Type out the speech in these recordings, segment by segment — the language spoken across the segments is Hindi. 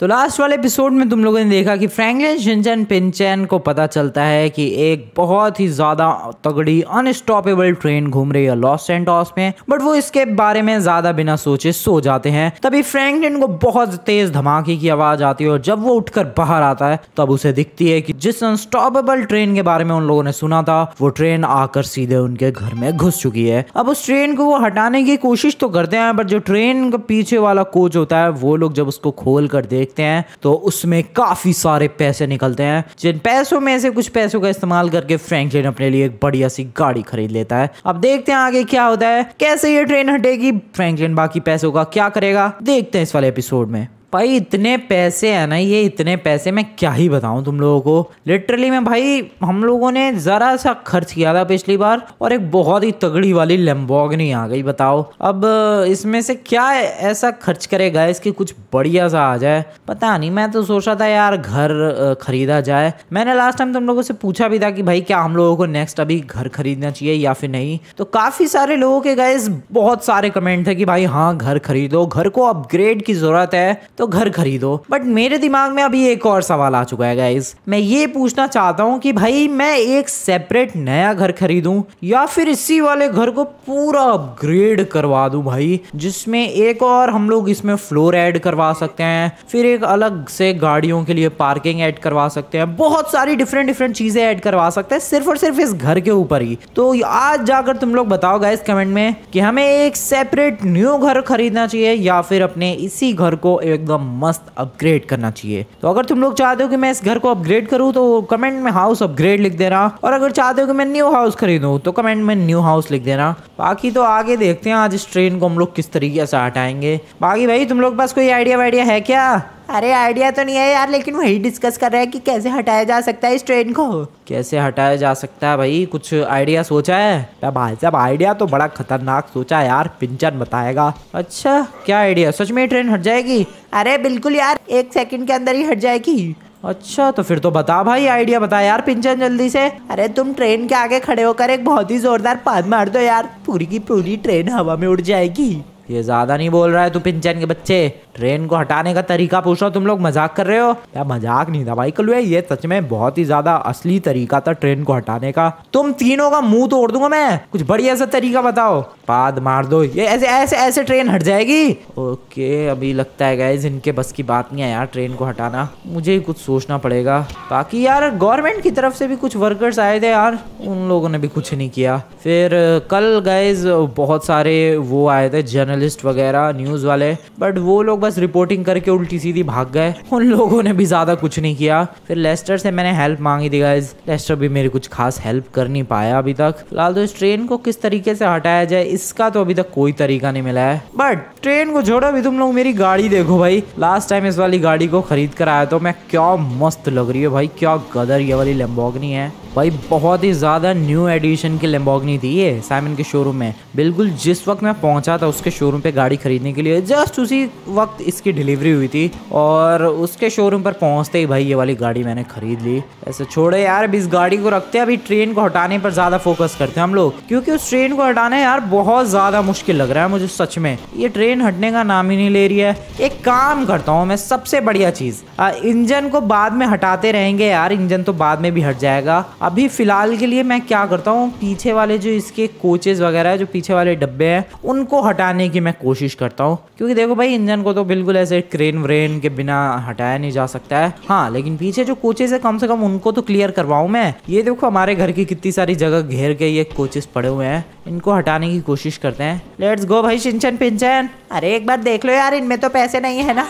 तो लास्ट वाले एपिसोड में तुम लोगों ने देखा कि फ्रैंकलिन शिंचन पिंचन को पता चलता है कि एक बहुत ही ज़्यादा तगड़ी अनस्टॉपेबल ट्रेन घूम रही है लॉस सेंटॉस में बट वो इसके बारे में ज़्यादा बिना सोचे सो जाते हैं तभी फ्रैंकलिन को बहुत तेज़ धमाके की आवाज़ आती है और जब वो उठकर बाहर आता है तब उसे दिखती है कि जिस अनस्टॉपेबल ट्रेन के बारे में उन लोगों ने सुना था वो ट्रेन आकर सीधे उनके घर में घुस चुकी है अब उस ट्रेन को वो हटाने की कोशिश तो करते हैं बट जो ट्रेन का पीछे वाला कोच होता है वो लोग जब उसको खोल कर देख देखते हैं तो उसमें काफ़ी सारे पैसे निकलते हैं जिन पैसों में से कुछ पैसों का इस्तेमाल करके फ्रेंकलिन अपने लिए एक बढ़िया सी गाड़ी खरीद लेता है अब देखते हैं आगे क्या होता है कैसे ये ट्रेन हटेगी फ्रेंकलिन बाकी पैसों का क्या करेगा देखते हैं इस वाले एपिसोड में भाई इतने पैसे है ना ये इतने पैसे मैं क्या ही बताऊं तुम लोगों को लिटरली में भाई हम लोगों ने ज़रा सा खर्च किया था पिछली बार और एक बहुत ही तगड़ी वाली लेम्बॉगनी आ गई बताओ अब इसमें से क्या ऐसा खर्च करेगा इसकी कुछ बढ़िया सा आ जाए पता नहीं मैं तो सोचा था यार घर खरीदा जाए मैंने लास्ट टाइम तुम लोगों से पूछा भी था कि भाई क्या हम लोगों को नेक्स्ट अभी घर खरीदना चाहिए या फिर नहीं तो काफ़ी सारे लोगों के गए बहुत सारे कमेंट थे कि भाई हाँ घर खरीदो घर को अपग्रेड की ज़रूरत है तो तो घर खरीदो बट मेरे दिमाग में अभी एक और सवाल आ चुका है गाइज मैं ये पूछना चाहता हूँ कि भाई मैं एक सेपरेट नया घर खरीदू या फिर इसी वाले घर को पूरा अपग्रेड करवा दू भाई जिसमें एक और हम लोग इसमें फ्लोर ऐड करवा सकते हैं फिर एक अलग से गाड़ियों के लिए पार्किंग ऐड करवा सकते हैं बहुत सारी डिफरेंट डिफरेंट चीजें ऐड करवा सकते हैं सिर्फ और सिर्फ इस घर के ऊपर ही तो आज जाकर तुम लोग बताओ गाइस कमेंट में कि हमें एक सेपरेट न्यू घर खरीदना चाहिए या फिर अपने इसी घर को एक एकदम मस्त अपग्रेड करना चाहिए तो अगर तुम लोग चाहते हो कि मैं इस घर को अपग्रेड करूँ तो कमेंट में हाउस अपग्रेड लिख देना और अगर चाहते हो कि मैं न्यू हाउस खरीदूँ तो कमेंट में न्यू हाउस लिख देना बाकी तो आगे देखते हैं आज इस ट्रेन को हम लोग किस तरीके से हटाएंगे बाकी भाई तुम लोग के पास कोई आइडिया वाइडिया है क्या अरे आइडिया तो नहीं है यार लेकिन वही डिस्कस कर रहे हैं कि कैसे हटाया जा सकता है इस ट्रेन को कैसे हटाया जा सकता है भाई कुछ आइडिया सोचा है भाई साहब आइडिया तो बड़ा खतरनाक सोचा है यार पिंचन बताएगा अच्छा क्या आइडिया सच में ट्रेन हट जाएगी अरे बिल्कुल यार एक सेकंड के अंदर ही हट जाएगी अच्छा तो फिर तो बता भाई आइडिया बता यार पिंचन जल्दी से अरे तुम ट्रेन के आगे खड़े होकर एक बहुत ही जोरदार पाद मार दो यार पूरी की पूरी ट्रेन हवा में उड़ जाएगी ये ज्यादा नहीं बोल रहा है तू पिंचन के बच्चे ट्रेन को हटाने का तरीका पूछो तुम लोग मजाक कर रहे हो या मजाक नहीं था भाई कल ये सच में बहुत ही ज्यादा असली तरीका था ट्रेन को हटाने का तुम तीनों का मुंह तोड़ दूंगा मैं कुछ बढ़िया सा तरीका बताओ पाद मार दो ये ऐसे ऐसे ऐसे ट्रेन हट जाएगी ओके अभी लगता है गाइज इनके बस की बात नहीं है यार ट्रेन को हटाना मुझे ही कुछ सोचना पड़ेगा बाकी यार गवर्नमेंट की तरफ से भी कुछ वर्कर्स आए थे यार उन लोगों ने भी कुछ नहीं किया फिर कल गाइज बहुत सारे वो आए थे जर्नलिस्ट वगैरह न्यूज़ वाले बट वो लोग बस रिपोर्टिंग करके उल्टी सीधी भाग गए उन लोगों ने भी ज़्यादा कुछ नहीं किया फिर लेस्टर से मैंने हेल्प मांगी थी गाइज लेस्टर भी मेरी कुछ खास हेल्प कर नहीं पाया अभी तक फिलहाल तो इस ट्रेन को किस तरीके से हटाया जाए इसका तो अभी तक कोई तरीका नहीं मिला है बट ट्रेन को छोड़ो अभी तुम लोग मेरी गाड़ी देखो भाई लास्ट टाइम इस वाली गाड़ी को खरीद कर आया तो मैं क्या मस्त लग रही है भाई क्या गदर ये वाली लेम्बॉगनी है भाई बहुत ही ज़्यादा न्यू एडिशन की लेम्बॉगनी थी ये साइमन के शोरूम में बिल्कुल जिस वक्त मैं पहुंचा था उसके शोरूम पे गाड़ी खरीदने के लिए जस्ट उसी वक्त वक्त इसकी डिलीवरी हुई थी और उसके शोरूम पर पहुंचते ही भाई ये वाली गाड़ी मैंने खरीद ली ऐसे छोड़े यार अभी इस गाड़ी को रखते हैं अभी ट्रेन को हटाने पर ज़्यादा फोकस करते हैं हम लोग क्योंकि उस ट्रेन को हटाना यार बहुत ज़्यादा मुश्किल लग रहा है मुझे सच में ये ट्रेन हटने का नाम ही नहीं ले रही है एक काम करता हूँ मैं सबसे बढ़िया चीज़ इंजन को बाद में हटाते रहेंगे यार इंजन तो बाद में भी हट जाएगा अभी फिलहाल के लिए मैं क्या करता हूँ पीछे वाले जो इसके कोचेज वगैरह है जो पीछे वाले डब्बे हैं उनको हटाने की मैं कोशिश करता हूँ क्योंकि देखो भाई इंजन को तो बिल्कुल ऐसे क्रेन व्रेन के बिना हटाया नहीं जा सकता है हाँ लेकिन पीछे जो कोचेज है कम से कम उनको तो क्लियर करवाऊ मैं ये देखो हमारे घर की कितनी सारी जगह घेर के ये कोचेज पड़े हुए हैं इनको हटाने की कोशिश करते हैं लेट्स गो भाई सिंचन पिंचन अरे एक बार देख लो यार इनमें तो पैसे नहीं है ना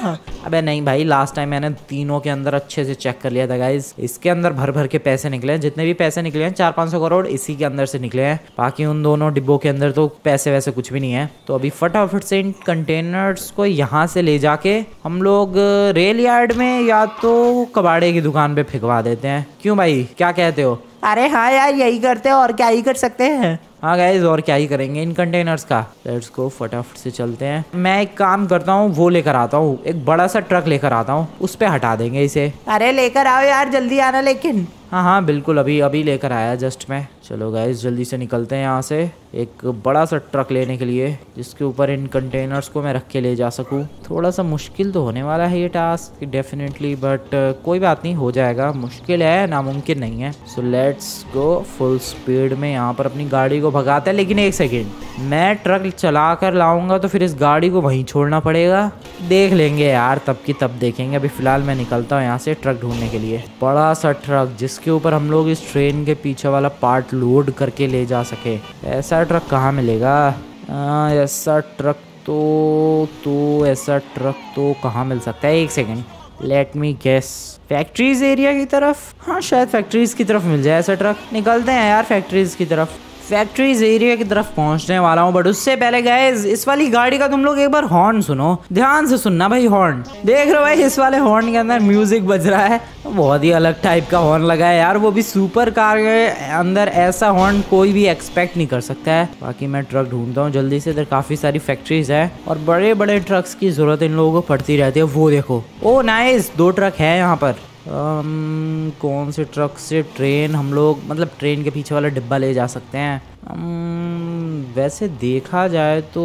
अबे नहीं भाई लास्ट टाइम मैंने तीनों के अंदर अच्छे से चेक कर लिया था गाइज इसके अंदर भर भर के पैसे निकले हैं जितने भी पैसे निकले हैं चार पाँच सौ करोड़ इसी के अंदर से निकले हैं बाकी उन दोनों डिब्बों के अंदर तो पैसे वैसे कुछ भी नहीं है तो अभी फटाफट से इन कंटेनर्स को यहाँ से ले जाके हम लोग रेल यार्ड में या तो कबाड़े की दुकान पे फेंकवा देते हैं क्यों भाई क्या कहते हो अरे हाँ यार यही करते हैं और क्या ही कर सकते हैं हाँ गाइज और क्या ही करेंगे इन कंटेनर्स का लेट्स को फटाफट से चलते हैं मैं एक काम करता हूँ वो लेकर आता हूँ एक बड़ा सा ट्रक लेकर आता हूँ उस पर हटा देंगे इसे अरे लेकर आओ यार जल्दी आना लेकिन हाँ हाँ बिल्कुल अभी अभी लेकर आया जस्ट मैं चलो गाइज जल्दी से निकलते हैं यहाँ से एक बड़ा सा ट्रक लेने के लिए जिसके ऊपर इन कंटेनर्स को मैं रख के ले जा सकूँ थोड़ा सा मुश्किल तो होने वाला है ये टास्क डेफिनेटली बट कोई बात नहीं हो जाएगा मुश्किल है नामुमकिन नहीं है so let let's go full speed में यहाँ पर अपनी गाड़ी को भगाता है लेकिन एक सेकेंड मैं ट्रक चला कर लाऊंगा तो फिर इस गाड़ी को वहीं छोड़ना पड़ेगा देख लेंगे यार तब की तब देखेंगे अभी फिलहाल मैं निकलता हूँ यहाँ से ट्रक ढूंढने के लिए बड़ा सा ट्रक जिसके ऊपर हम लोग इस ट्रेन के पीछे वाला पार्ट लोड करके ले जा सके ऐसा ट्रक कहाँ मिलेगा ऐसा ट्रक तो तो ऐसा ट्रक तो कहाँ मिल सकता है एक second let me guess factories area की तरफ हाँ शायद फैक्ट्रीज की तरफ मिल जाए ऐसा ट्रक निकलते हैं यार फैक्ट्रीज की तरफ फैक्ट्रीज एरिया की तरफ पहुंचने वाला हूँ बट उससे पहले गए इस वाली गाड़ी का तुम लोग एक बार हॉर्न सुनो ध्यान से सुनना भाई हॉर्न देख रहे हो भाई इस वाले हॉर्न के अंदर म्यूजिक बज रहा है बहुत ही अलग टाइप का हॉर्न लगा है यार वो भी सुपर कार के अंदर ऐसा हॉर्न कोई भी एक्सपेक्ट नहीं कर सकता है बाकी मैं ट्रक ढूंढता हूँ जल्दी से इधर काफी सारी फैक्ट्रीज है और बड़े बड़े ट्रक्स की जरूरत इन लोगों को पड़ती रहती है वो देखो ओ oh, नाइस दो ट्रक है यहाँ पर कौन से ट्रक से ट्रेन हम लोग मतलब ट्रेन के पीछे वाला डिब्बा ले जा सकते हैं वैसे देखा जाए तो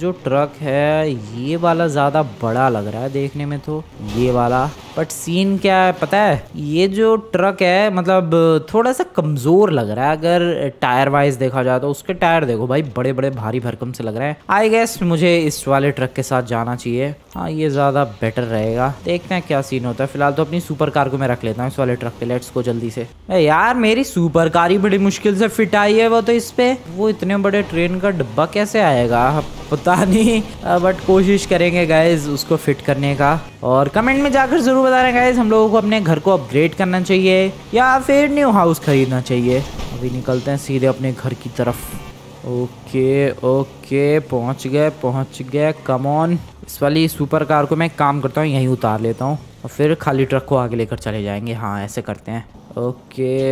जो ट्रक है ये वाला ज़्यादा बड़ा लग रहा है देखने में तो ये वाला बट सीन क्या है पता है ये जो ट्रक है मतलब थोड़ा सा कमज़ोर लग रहा है अगर टायर वाइज देखा जाए तो उसके टायर देखो भाई बड़े बड़े भारी भरकम से लग रहे हैं आई गेस मुझे इस वाले ट्रक के साथ जाना चाहिए हाँ ये ज़्यादा बेटर रहेगा देखते हैं क्या सीन होता है फिलहाल तो अपनी सुपर कार को मैं रख लेता हूँ इस वाले ट्रक पे लेट्स को जल्दी से यार मेरी सुपर कार ही बड़ी मुश्किल से फिट आई है वो तो इस पे वो इतने बड़े ट्रेन का डब्बा कैसे आएगा पता नहीं बट कोशिश करेंगे गाइज उसको फिट करने का और कमेंट में जाकर ज़रूर बता रहे गाइज हम लोगों को अपने घर को अपग्रेड करना चाहिए या फिर न्यू हाउस खरीदना चाहिए अभी निकलते हैं सीधे अपने घर की तरफ ओके ओके पहुंच गए पहुंच गए कमॉन इस वाली सुपर कार को मैं काम करता हूँ यहीं उतार लेता हूँ और फिर खाली ट्रक को आगे लेकर चले जाएंगे हाँ ऐसे करते हैं ओके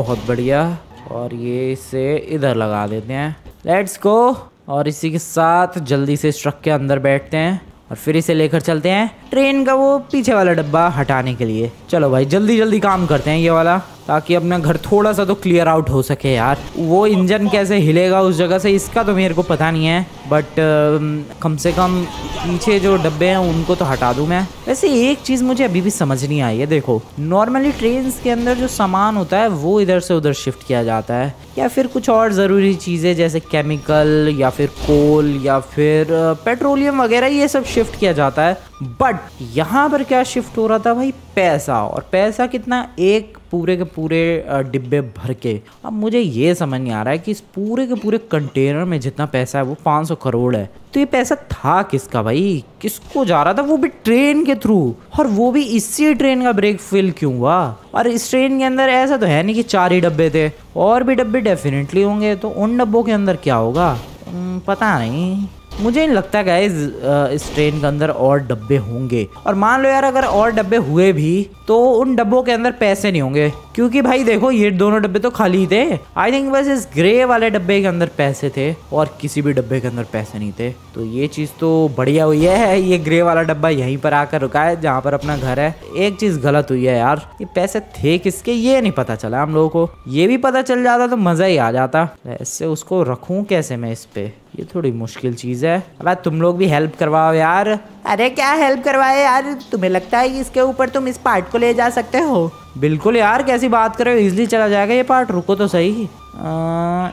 बहुत बढ़िया और ये इसे इधर लगा देते हैं लेट्स गो और इसी के साथ जल्दी से इस ट्रक के अंदर बैठते हैं और फिर इसे लेकर चलते हैं ट्रेन का वो पीछे वाला डब्बा हटाने के लिए चलो भाई जल्दी जल्दी काम करते हैं ये वाला ताकि अपना घर थोड़ा सा तो क्लियर आउट हो सके यार वो इंजन कैसे हिलेगा उस जगह से इसका तो मेरे को पता नहीं है बट कम से कम पीछे जो डब्बे हैं उनको तो हटा दूँ मैं वैसे एक चीज़ मुझे अभी भी समझ नहीं आई है देखो नॉर्मली ट्रेन के अंदर जो सामान होता है वो इधर से उधर शिफ्ट किया जाता है या फिर कुछ और ज़रूरी चीज़ें जैसे केमिकल या फिर कोल या फिर पेट्रोलियम वगैरह ये सब शिफ्ट किया जाता है बट यहाँ पर क्या शिफ्ट हो रहा था भाई पैसा और पैसा कितना एक पूरे के पूरे डिब्बे भर के अब मुझे ये समझ नहीं आ रहा है कि इस पूरे के पूरे कंटेनर में जितना पैसा है वो 500 करोड़ है तो ये पैसा था किसका भाई किसको जा रहा था वो भी ट्रेन के थ्रू और वो भी इसी ट्रेन का ब्रेक फेल क्यों हुआ और इस ट्रेन के अंदर ऐसा तो है नहीं कि चार ही डब्बे थे और भी डब्बे डेफिनेटली होंगे तो उन डब्बों के अंदर क्या होगा पता नहीं मुझे नहीं लगता गाइज इस ट्रेन के अंदर और डब्बे होंगे और मान लो यार अगर और डब्बे हुए भी तो उन डब्बों के अंदर पैसे नहीं होंगे क्योंकि भाई देखो ये दोनों डब्बे तो खाली थे आई थिंक बस इस ग्रे वाले डब्बे के अंदर पैसे थे और किसी भी डब्बे के अंदर पैसे नहीं थे तो ये चीज़ तो बढ़िया हुई है ये ग्रे वाला डब्बा यहीं पर आकर रुका है जहाँ पर अपना घर है एक चीज़ गलत हुई है यार ये पैसे थे किसके ये नहीं पता चला हम लोगों को ये भी पता चल जाता तो मज़ा ही आ जाता ऐसे उसको रखू कैसे मैं इस पे ये थोड़ी मुश्किल चीज़ है अब तुम लोग भी हेल्प करवाओ यार अरे क्या हेल्प करवाए यार तुम्हें लगता है कि इसके ऊपर तुम इस पार्ट को ले जा सकते हो बिल्कुल यार कैसी बात करो इजली चला जाएगा ये पार्ट रुको तो सही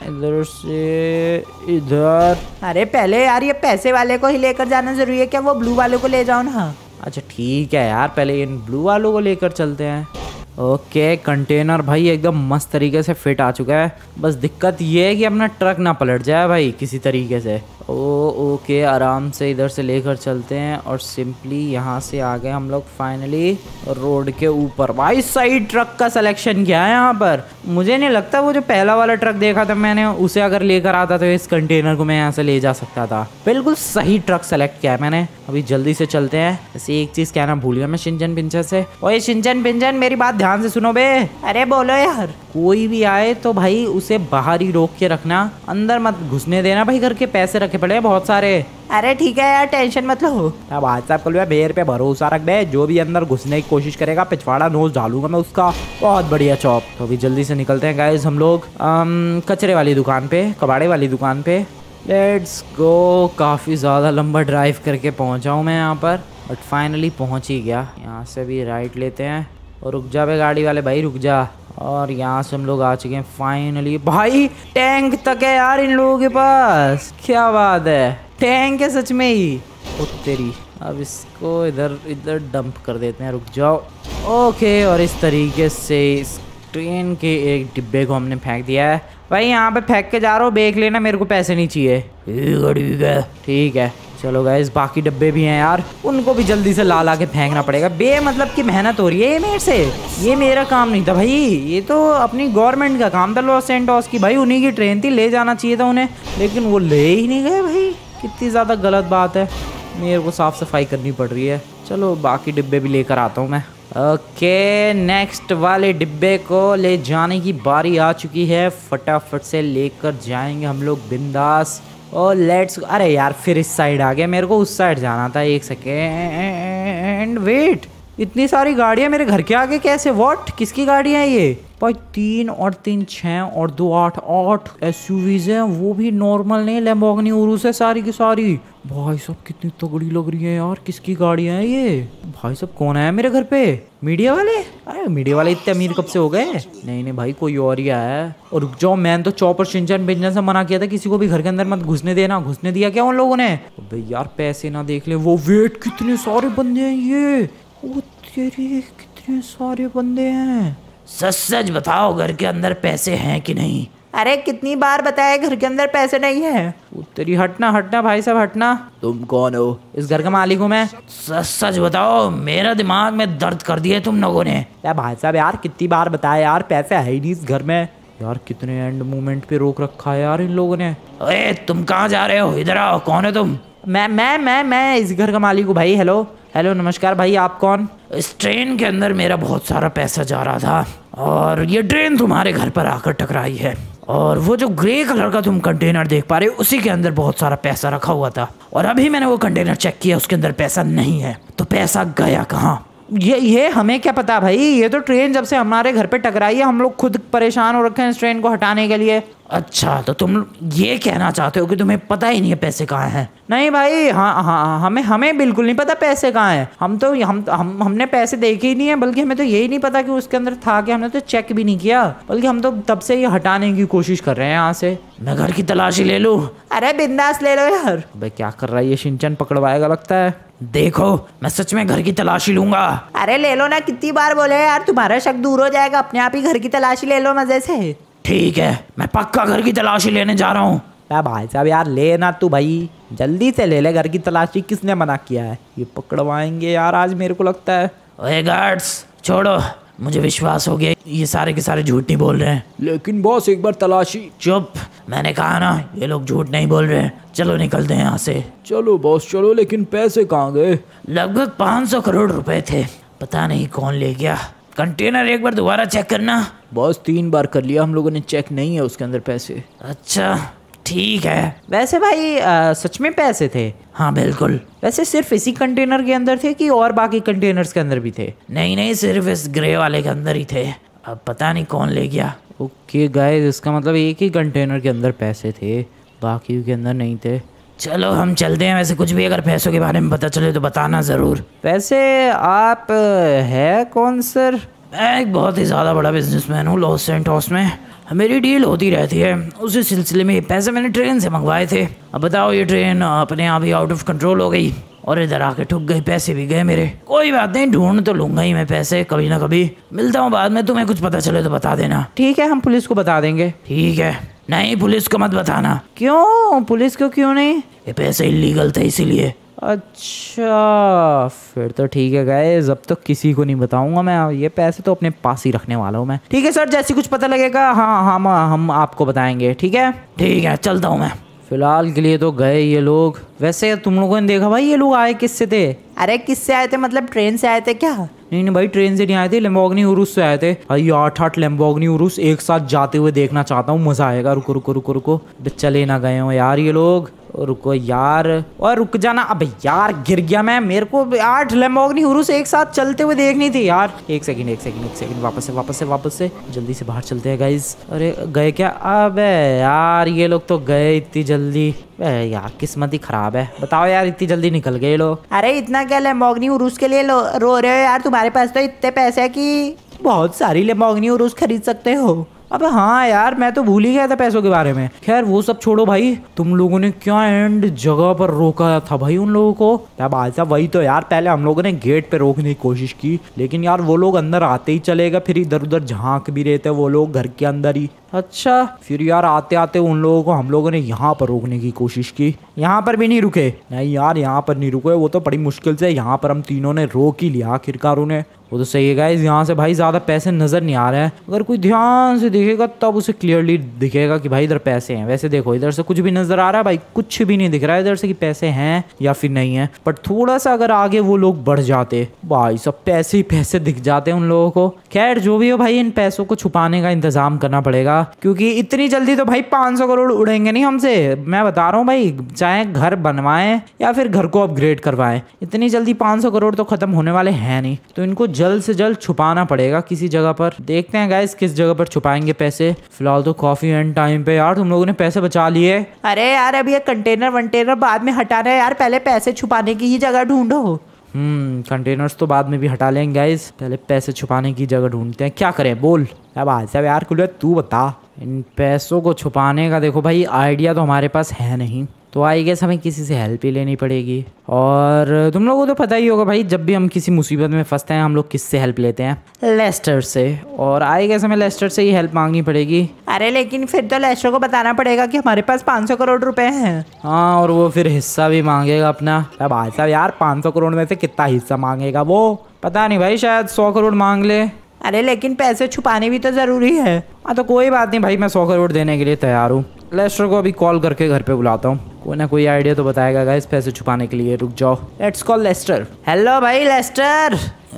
इधर से इधर अरे पहले यार ये पैसे वाले को ही लेकर जाना जरूरी है क्या वो ब्लू वाले को ले जाओ ना अच्छा ठीक है यार पहले इन ब्लू वालों को लेकर चलते हैं ओके कंटेनर भाई एकदम मस्त तरीके से फिट आ चुका है बस दिक्कत ये है कि अपना ट्रक ना पलट जाए भाई किसी तरीके से ओ ओके आराम से इधर से लेकर चलते हैं और सिंपली यहाँ से आ गए हम लोग फाइनली रोड के ऊपर भाई साइड ट्रक का सिलेक्शन क्या है यहाँ पर मुझे नहीं लगता वो जो पहला वाला ट्रक देखा था मैंने उसे अगर लेकर आता तो इस कंटेनर को मैं यहाँ से ले जा सकता था बिल्कुल सही ट्रक सेलेक्ट किया है मैंने अभी जल्दी से चलते हैं ऐसे एक चीज कहना भूल गया मैं सिंजन पिंचन से ओए शिंचन पिंचन मेरी बात ध्यान से सुनो बे अरे बोलो यार कोई भी आए तो भाई उसे बाहर ही रोक के रखना अंदर मत घुसने देना भाई घर के पैसे रखे रखे पड़े बहुत सारे अरे ठीक है यार टेंशन मत लो अब आज साहब कल भेर पे भरोसा रख दे जो भी अंदर घुसने की कोशिश करेगा पिछवाड़ा नोज डालूंगा मैं उसका बहुत बढ़िया चौप तो अभी जल्दी से निकलते हैं गाइज हम लोग कचरे वाली दुकान पे कबाड़े वाली दुकान पे लेट्स गो काफ़ी ज़्यादा लंबा ड्राइव करके पहुंचा हूँ मैं यहाँ पर बट फाइनली पहुंच ही गया यहाँ से भी राइट लेते हैं और रुक जा भाई गाड़ी वाले भाई रुक जा और यहाँ से हम लोग आ चुके हैं फाइनली भाई टैंक तक है यार इन लोगों के पास क्या बात है टैंक है सच में ही ओ तेरी अब इसको इधर इधर डंप कर देते हैं रुक जाओ ओके और इस तरीके से इस ट्रेन के एक डिब्बे को हमने फेंक दिया है भाई यहाँ पे फेंक के जा रहा हूँ देख लेना मेरे को पैसे नहीं चाहिए ठीक है चलो गए बाकी डब्बे भी हैं यार उनको भी जल्दी से ला ला के फेंकना पड़ेगा बे मतलब की मेहनत हो रही है ये मेरे से ये मेरा काम नहीं था भाई ये तो अपनी गवर्नमेंट का काम था लॉस एंडॉस की भाई उन्हीं की ट्रेन थी ले जाना चाहिए था उन्हें लेकिन वो ले ही नहीं गए भाई कितनी ज़्यादा गलत बात है मेरे को साफ़ सफाई करनी पड़ रही है चलो बाकी डिब्बे भी लेकर आता हूँ मैं ओके नेक्स्ट वाले डिब्बे को ले जाने की बारी आ चुकी है फटाफट से लेकर जाएंगे हम लोग बिंदास और लेट्स अरे यार फिर इस साइड आ गया मेरे को उस साइड जाना था एक सेकेंड वेट इतनी सारी गाड़ियाँ मेरे घर के आगे कैसे वॉट किसकी गाड़ियाँ हैं ये भाई तीन और तीन छः और दो आठ आठ एस हैं वो भी नॉर्मल नहीं लेम्बोगनी उरूस है सारी की सारी भाई साहब कितनी तगड़ी लग रही है यार किसकी गाड़ियाँ हैं ये भाई साहब कौन आया मेरे घर पे मीडिया वाले अरे मीडिया वाले इतने अमीर कब से हो गए नहीं नहीं भाई कोई और ही आया है और रुक जाओ मैंने तो चौपर सिंचन बिजनेस से मना किया था किसी को भी घर के अंदर मत घुसने देना घुसने दिया क्या उन लोगों ने भाई यार पैसे ना देख ले वो वेट कितने सारे बंदे हैं ये तेरी कितने सारे बंदे हैं सच सच बताओ घर के अंदर पैसे हैं कि नहीं अरे कितनी बार बताया घर के अंदर पैसे नहीं है तेरी हटना हटना भाई साहब हटना तुम कौन हो इस घर का मालिक हूँ मैं सच सच बताओ मेरा दिमाग में दर्द कर दिया तुम लोगों ने यार भाई साहब यार कितनी बार बताया यार पैसे है ही नहीं इस घर में यार कितने एंड मोमेंट पे रोक रखा है यार इन लोगों ने अरे तुम कहाँ जा रहे हो इधर आओ कौन है तुम मैं मैं मैं मैं इस घर का मालिक हूँ भाई हेलो हेलो नमस्कार भाई आप कौन इस ट्रेन के अंदर मेरा बहुत सारा पैसा जा रहा था और ये ट्रेन तुम्हारे घर पर आकर टकराई है और वो जो ग्रे कलर का तुम कंटेनर देख पा रहे हो उसी के अंदर बहुत सारा पैसा रखा हुआ था और अभी मैंने वो कंटेनर चेक किया उसके अंदर पैसा नहीं है तो पैसा गया कहाँ ये ये हमें क्या पता भाई ये तो ट्रेन जब से हमारे घर पे टकराई है हम लोग खुद परेशान हो रखे हैं इस ट्रेन को हटाने के लिए अच्छा तो तुम ये कहना चाहते हो कि तुम्हें पता ही नहीं है पैसे कहाँ हैं नहीं भाई हाँ हाँ हमें हमें बिल्कुल नहीं पता पैसे कहाँ हैं हम तो हम हम हमने पैसे देखे ही नहीं है बल्कि हमें तो यही नहीं पता कि उसके अंदर था कि हमने तो चेक भी नहीं किया बल्कि हम तो तब से ही हटाने की कोशिश कर रहे हैं यहाँ से मैं घर की तलाशी ले लूँ अरे बिंदास ले लो यार अबे क्या कर रहा है ये सिंचन पकड़वाएगा लगता है देखो मैं सच में घर की तलाशी लूंगा अरे ले लो ना कितनी बार बोले यार तुम्हारा शक दूर हो जाएगा अपने आप ही घर की तलाशी ले लो मजे से ठीक है मैं पक्का घर की तलाशी लेने जा रहा हूँ क्या भाई साहब यार ले ना तू भाई जल्दी से ले ले घर की तलाशी किसने मना किया है ये पकड़वाएंगे यार आज मेरे को लगता है ओए गार्ड्स छोड़ो मुझे विश्वास हो गया ये सारे के सारे झूठ नहीं बोल रहे हैं लेकिन बॉस एक बार तलाशी चुप मैंने कहा ना ये लोग झूठ नहीं बोल रहे चलो निकलते हैं यहाँ से चलो बॉस चलो लेकिन पैसे कहाँ गए लगभग पाँच सौ करोड़ रुपए थे पता नहीं कौन ले गया कंटेनर एक बार दोबारा चेक करना बॉस तीन बार कर लिया हम लोगों ने चेक नहीं है उसके अंदर पैसे अच्छा ठीक है वैसे भाई आ, सच में पैसे थे हाँ बिल्कुल वैसे सिर्फ इसी कंटेनर के अंदर थे कि और बाकी कंटेनर्स के अंदर भी थे नहीं नहीं सिर्फ इस ग्रे वाले के अंदर ही थे अब पता नहीं कौन ले गया ओके गाइस इसका मतलब एक ही कंटेनर के अंदर पैसे थे बाकी के अंदर नहीं थे चलो हम चलते हैं वैसे कुछ भी अगर पैसों के बारे में पता चले तो बताना ज़रूर वैसे आप है कौन सर मैं एक बहुत ही ज़्यादा बड़ा बिजनेसमैन हूँ लॉस सेंटोस में मेरी डील होती रहती है उसी सिलसिले में पैसे मैंने ट्रेन से मंगवाए थे अब बताओ ये ट्रेन अपने आप ही आउट ऑफ कंट्रोल हो गई और इधर आके ठुक गए पैसे भी गए मेरे कोई बात नहीं ढूंढ तो लूंगा ही मैं पैसे कभी ना कभी मिलता हूँ बाद में तुम्हें कुछ पता चले तो बता देना ठीक है हम पुलिस को बता देंगे ठीक है नहीं पुलिस को मत बताना क्यों पुलिस को क्यों नहीं ये पैसे इलीगल थे इसीलिए अच्छा फिर तो ठीक है गए अब तो किसी को नहीं बताऊंगा मैं ये पैसे तो अपने पास ही रखने वाला हूँ मैं ठीक है सर जैसे कुछ पता लगेगा हाँ हम हम आपको बताएंगे ठीक है ठीक है चलता हूँ मैं फिलहाल के लिए तो गए ये लोग वैसे तुम लोगों ने देखा भाई ये लोग आए किससे थे अरे किससे आए थे मतलब ट्रेन से आए थे क्या नहीं नहीं भाई ट्रेन से नहीं आए थे लेम्बोगनी उरुस से आए थे भाई आठ आठ लेम्बोगनी उरुस एक साथ जाते हुए देखना चाहता हूँ मजा आएगा रुको रुको रुको रुको चले ना गए हो यार ये लोग रुको यार और रुक जाना अब यार गिर गया मैं मेरे को आठ लेम्बोगनी हुरूस एक साथ चलते हुए देखनी थी यार एक सेकंड एक सेकंड एक सेकंड वापस से वापस से वापस से जल्दी से बाहर चलते हैं गाइज अरे गए क्या अब यार ये लोग तो गए इतनी जल्दी यार किस्मत ही खराब है बताओ यार इतनी जल्दी निकल गए लोग अरे इतना क्या लेमोगनी हुरूस के लिए रो रहे हो यार तुम्हारे पास तो इतने पैसे है की बहुत सारी लेमोगनी हुरूस खरीद सकते हो अब हाँ यार मैं तो भूल ही गया था पैसों के बारे में खैर वो सब छोड़ो भाई तुम लोगों ने क्या एंड जगह पर रोका था भाई उन लोगों को क्या बात है वही तो यार पहले हम लोगों ने गेट पे रोकने की कोशिश की लेकिन यार वो लोग अंदर आते ही चलेगा फिर इधर उधर झांक भी रहे थे वो लोग घर के अंदर ही अच्छा फिर यार आते आते उन लोगों को हम लोगों ने यहाँ पर रोकने की कोशिश की यहाँ पर भी नहीं रुके नहीं यार यहाँ पर नहीं रुके वो तो बड़ी मुश्किल से यहाँ पर हम तीनों ने रोक ही लिया आखिरकार उन्हें वो तो सही है गाइज यहाँ से भाई ज़्यादा पैसे नज़र नहीं आ रहे हैं अगर कोई ध्यान से दिखेगा तब उसे क्लियरली दिखेगा कि भाई इधर पैसे हैं वैसे देखो इधर से कुछ भी नज़र आ रहा है भाई कुछ भी नहीं दिख रहा है इधर से कि पैसे हैं या फिर नहीं है बट थोड़ा सा अगर आगे वो लोग बढ़ जाते भाई सब पैसे ही पैसे दिख जाते हैं उन लोगों को खैर जो भी हो भाई इन पैसों को छुपाने का इंतजाम करना पड़ेगा क्योंकि इतनी जल्दी तो भाई पाँच करोड़ उड़ेंगे नहीं हमसे मैं बता रहा हूँ भाई चाहे घर बनवाएं या फिर घर को अपग्रेड करवाएं इतनी जल्दी पाँच करोड़ तो खत्म होने वाले हैं नहीं तो इनको जल्द से जल्द छुपाना पड़ेगा किसी जगह पर देखते हैं गाइस किस जगह पर छुपाएंगे पैसे फिलहाल तो कॉफी एंड टाइम पे यार तुम लोगों ने पैसे बचा लिए अरे यार अभी ये कंटेनर वंटेनर बाद में हटाना है यार पहले पैसे छुपाने की ही जगह ढूंढो हम्म कंटेनर्स तो बाद में भी हटा लेंगे गाइस पहले पैसे छुपाने की जगह ढूंढते हैं क्या करें बोल अब आज सब यार कुल तू बता इन पैसों को छुपाने का देखो भाई आइडिया तो हमारे पास है नहीं तो आई गेस हमें किसी से हेल्प ही लेनी पड़ेगी और तुम लोगों को तो पता ही होगा भाई जब भी हम किसी मुसीबत में फंसते हैं हम लोग किससे हेल्प लेते हैं लेस्टर से और आई गेस हमें लेस्टर से ही हेल्प मांगनी पड़ेगी अरे लेकिन फिर तो लेस्टर को बताना पड़ेगा कि हमारे पास सौ करोड़ रुपए हैं हाँ और वो फिर हिस्सा भी मांगेगा अपना अब भाई साहब यार सौ करोड़ में से कितना हिस्सा मांगेगा वो पता नहीं भाई शायद सौ करोड़ मांग ले अरे लेकिन पैसे छुपाने भी तो ज़रूरी है हाँ तो कोई बात नहीं भाई मैं सौ करोड़ देने के लिए तैयार हूँ लेस्टर को अभी कॉल करके घर पे बुलाता हूँ कोई ना कोई आइडिया तो बताएगा गाइस पैसे छुपाने के लिए रुक जाओ लेट्स कॉल लेस्टर हेलो भाई लेस्टर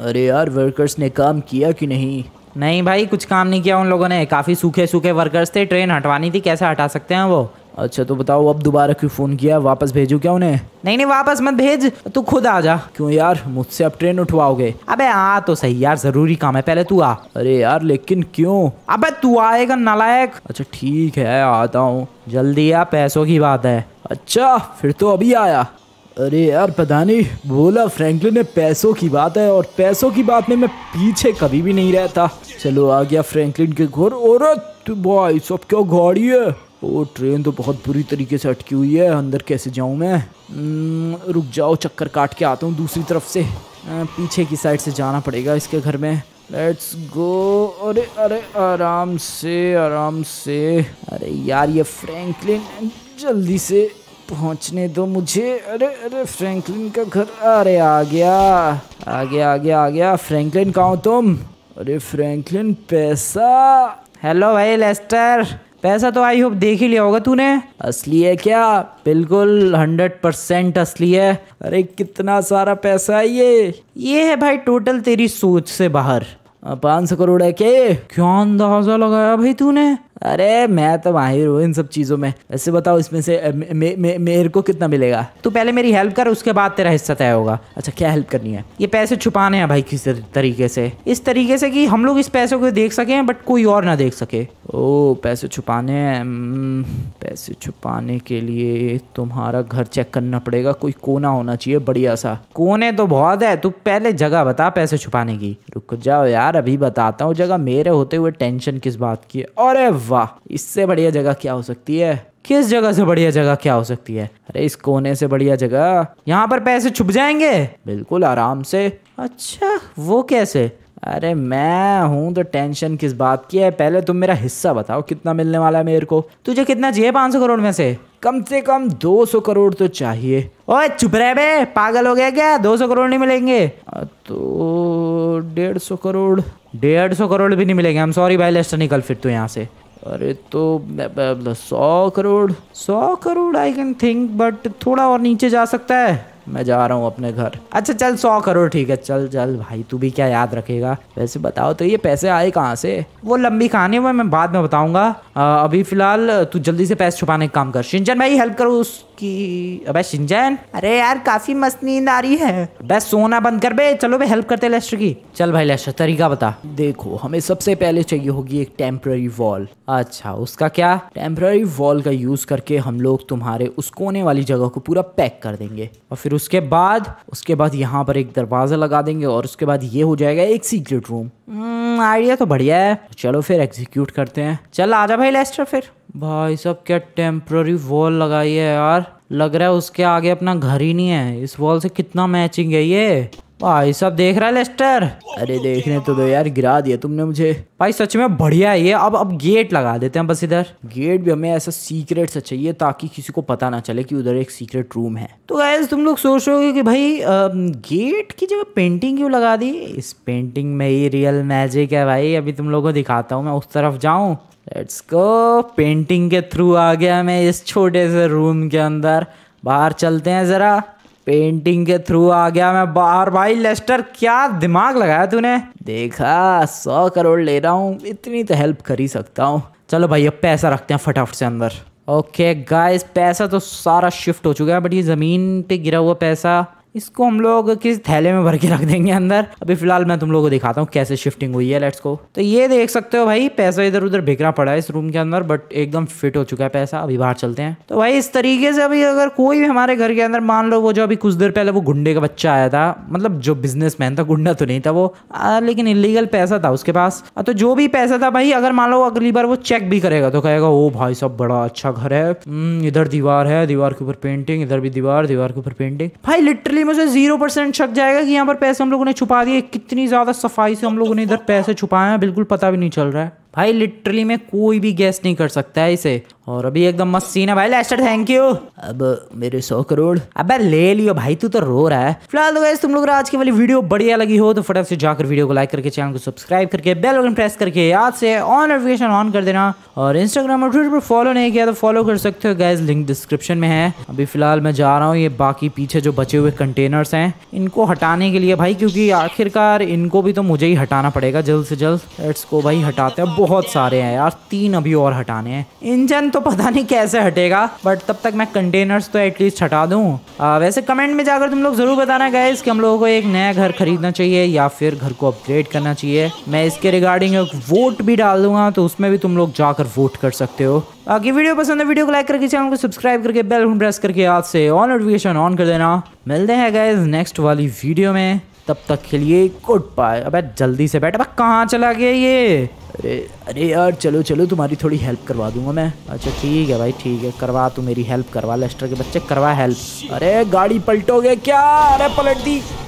अरे यार वर्कर्स ने काम किया कि नहीं नहीं भाई कुछ काम नहीं किया उन लोगों ने काफ़ी सूखे सूखे वर्कर्स थे ट्रेन हटवानी थी कैसे हटा सकते हैं वो अच्छा तो बताओ अब दोबारा क्यों फोन किया वापस भेजू क्या उन्हें नहीं नहीं वापस मत भेज तू खुद आ जा क्यों यार मुझसे अब ट्रेन उठवाओगे अबे आ तो सही यार जरूरी काम है पहले तू आ अरे यार लेकिन क्यों अबे तू आएगा नालायक अच्छा ठीक है आता हूँ जल्दी आ पैसों की बात है अच्छा फिर तो अभी आया अरे यार पता नहीं बोला फ्रैंकलिन ने पैसों की बात है और पैसों की बात में मैं पीछे कभी भी नहीं रहता चलो आ गया फ्रैंकलिन के घर और भाई सब क्या गाड़ी है ओ ट्रेन तो बहुत बुरी तरीके से अटकी हुई है अंदर कैसे जाऊँ मैं हम्म, रुक जाओ चक्कर काट के आता हूँ दूसरी तरफ से पीछे की साइड से जाना पड़ेगा इसके घर में लेट्स गो अरे अरे आराम से आराम से अरे यार ये फ्रैंकलिन जल्दी से पहुंचने दो मुझे अरे अरे फ्रैंकलिन का घर अरे आ गया आ गया आ गया आ गया फ्रैंकलिन कहा तुम अरे फ्रैंकलिन पैसा हेलो भाई लेस्टर पैसा तो आई होप देख ही लिया होगा तूने असली है क्या बिल्कुल हंड्रेड परसेंट असली है अरे कितना सारा पैसा है ये ये है भाई टोटल तेरी सोच से बाहर पाँच सौ करोड़ है क्या क्यों अंदाजा लगाया भाई तूने अरे मैं तो माहिर हूँ इन सब चीज़ों में ऐसे बताओ इसमें से मे, मे, मेरे को कितना मिलेगा तू पहले मेरी हेल्प कर उसके बाद तेरा हिस्सा तय होगा अच्छा क्या हेल्प करनी है ये पैसे छुपाने हैं भाई किसी तरीके से इस तरीके से कि हम लोग इस पैसे को देख सके बट कोई और ना देख सके ओ पैसे छुपाने हैं हम्म, पैसे छुपाने के लिए तुम्हारा घर चेक करना पड़ेगा कोई कोना होना चाहिए बढ़िया सा कोने तो बहुत है तू पहले जगह बता पैसे छुपाने की रुक जाओ यार अभी बताता हूँ जगह मेरे होते हुए टेंशन किस बात की अरे वाह इससे बढ़िया जगह क्या हो सकती है किस जगह से बढ़िया जगह क्या हो सकती है अरे इस कोने से बढ़िया जगह यहाँ पर पैसे छुप जाएंगे बिल्कुल आराम से अच्छा वो कैसे अरे मैं हूँ तो टेंशन किस बात की है पहले तुम मेरा हिस्सा बताओ कितना मिलने वाला है मेरे को तुझे कितना चाहिए पाँच सौ करोड़ में से कम से कम दो सौ करोड़ तो चाहिए ओए चुप रहे बे पागल हो गया क्या सौ करोड़ नहीं मिलेंगे तो डेढ़ सौ करोड़ डेढ़ सौ करोड़ भी नहीं मिलेंगे हम सॉरी भाई लेस्टर निकल फिर तो यहाँ से अरे तो सौ करोड़ सौ crore I can think but थोड़ा और नीचे जा सकता है मैं जा रहा हूँ अपने घर अच्छा चल सौ करोड़ ठीक है चल चल भाई तू भी क्या याद रखेगा वैसे बताओ तो ये पैसे आए कहाँ से वो लंबी कहानी है मैं बाद में बताऊंगा अभी फिलहाल तू जल्दी से पैसे छुपाने का काम कर सिंचन भाई हेल्प करो उस कि अबे शिंजैन अरे यार काफी मस्त नींद आ रही है बस सोना बंद कर बे चलो बे हेल्प करते लेस्टर की चल भाई लेस्टर तरीका बता देखो हमें सबसे पहले चाहिए होगी एक टेम्पररी वॉल अच्छा उसका क्या टेम्पररी वॉल का यूज करके हम लोग तुम्हारे उस कोने वाली जगह को पूरा पैक कर देंगे और फिर उसके बाद उसके बाद यहाँ पर एक दरवाजा लगा देंगे और उसके बाद ये हो जाएगा एक सीक्रेट रूम आइडिया तो बढ़िया है चलो फिर एग्जीक्यूट करते हैं चल आजा भाई लेस्टर फिर भाई सब क्या टेम्प्ररी वॉल लगाई है यार लग रहा है उसके आगे अपना घर ही नहीं है इस वॉल से कितना मैचिंग है ये भाई सब देख रहा है लेस्टर अरे देखने तो दो यार गिरा दिया तुमने मुझे भाई सच में बढ़िया है ये अब अब गेट लगा देते हैं बस इधर गेट भी हमें ऐसा सीक्रेट सा चाहिए ताकि किसी को पता ना चले कि उधर एक सीक्रेट रूम है तो गैस तुम लोग सोच रहे हो कि भाई गेट की जगह पेंटिंग क्यों लगा दी इस पेंटिंग में ही रियल मैजिक है भाई अभी तुम लोग को दिखाता हूँ मैं उस तरफ जाऊँ लेट्स गो पेंटिंग के थ्रू आ गया मैं इस छोटे से रूम के अंदर बाहर चलते हैं ज़रा पेंटिंग के थ्रू आ गया मैं बाहर भाई लेस्टर क्या दिमाग लगाया तूने देखा सौ करोड़ ले रहा हूँ इतनी तो हेल्प कर ही सकता हूँ चलो भाई अब पैसा रखते हैं फटाफट से अंदर ओके गाइस पैसा तो सारा शिफ्ट हो चुका है बट ये ज़मीन पे गिरा हुआ पैसा इसको हम लोग किस थैले में भर के रख देंगे अंदर अभी फिलहाल मैं तुम लोगों को दिखाता हूँ कैसे शिफ्टिंग हुई है लेट्स को तो ये देख सकते हो भाई पैसा इधर उधर बिखरा पड़ा है इस रूम के अंदर बट एकदम फिट हो चुका है पैसा अभी बाहर चलते हैं तो भाई इस तरीके से अभी अगर कोई भी हमारे घर के अंदर मान लो वो जो अभी कुछ देर पहले वो गुंडे का बच्चा आया था मतलब जो बिजनेस था गुंडा तो नहीं था वो लेकिन इलीगल पैसा था उसके पास तो जो भी पैसा था भाई अगर मान लो अगली बार वो चेक भी करेगा तो कहेगा ओ भाई सब बड़ा अच्छा घर है हम्म, इधर दीवार है दीवार के ऊपर पेंटिंग इधर भी दीवार दीवार के ऊपर पेंटिंग भाई लिटरली लिटरली मुझे जीरो परसेंट शक जाएगा कि यहाँ पर पैसे हम लोगों ने छुपा दिए कितनी ज़्यादा सफाई से हम लोगों ने इधर पैसे छुपाए हैं बिल्कुल पता भी नहीं चल रहा है भाई लिटरली मैं कोई भी गैस नहीं कर सकता है इसे और अभी एकदम मस्त सीन है भाई लेस्टर थैंक यू अब मेरे सौ करोड़ अब ले लियो भाई तू तो रो रहा है फिलहाल तो तुम लोग आज की वाली वीडियो बढ़िया लगी हो तो फटाफट से जाकर वीडियो को लाइक करके चैनल को सब्सक्राइब करके बेल बटन प्रेस करके आज से ऑन नोटिफिकेशन ऑन कर देना और इंस्टाग्राम और ट्विटर पर फॉलो नहीं किया तो फॉलो कर सकते हो गैस लिंक डिस्क्रिप्शन में है अभी फिलहाल मैं जा रहा हूँ ये बाकी पीछे जो बचे हुए कंटेनर्स हैं इनको हटाने के लिए भाई क्योंकि आखिरकार इनको भी तो मुझे ही हटाना पड़ेगा जल्द से जल्द एड्स को भाई हटाते हैं बहुत सारे हैं यार तीन अभी और हटाने हैं इंजन तो पता नहीं कैसे हटेगा बट तब तक मैं कंटेनर्स तो एटलीस्ट हटा दूँ वैसे कमेंट में जाकर तुम लोग ज़रूर बताना गए कि हम लोगों को एक नया घर खरीदना चाहिए या फिर घर को अपग्रेड करना चाहिए मैं इसके रिगार्डिंग एक वोट भी डाल दूंगा तो उसमें भी तुम लोग जाकर वोट कर सकते हो आगे वीडियो पसंद है वीडियो को लाइक करके चैनल को सब्सक्राइब करके बेल प्रेस करके आज से ऑल नोटिफिकेशन ऑन कर देना मिलते हैं गए नेक्स्ट वाली वीडियो में तब तक के लिए गुड बाय अबे जल्दी से बैठ अब कहाँ चला गया ये अरे अरे यार चलो चलो तुम्हारी थोड़ी हेल्प करवा दूंगा मैं अच्छा ठीक है भाई ठीक है करवा तू मेरी हेल्प करवा लेस्टर के बच्चे करवा हेल्प अरे गाड़ी पलटोगे क्या अरे पलट दी